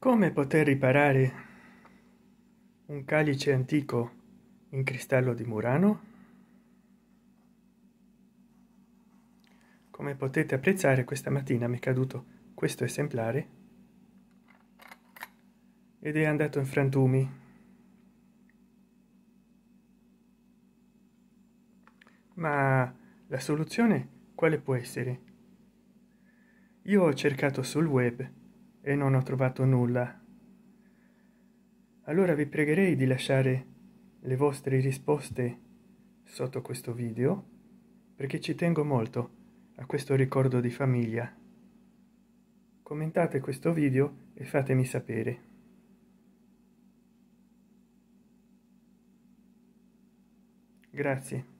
Come poter riparare un calice antico in cristallo di Murano? Come potete apprezzare questa mattina mi è caduto questo esemplare ed è andato in frantumi. Ma la soluzione quale può essere? Io ho cercato sul web e non ho trovato nulla. Allora vi pregherei di lasciare le vostre risposte sotto questo video perché ci tengo molto a questo ricordo di famiglia. Commentate questo video e fatemi sapere. Grazie.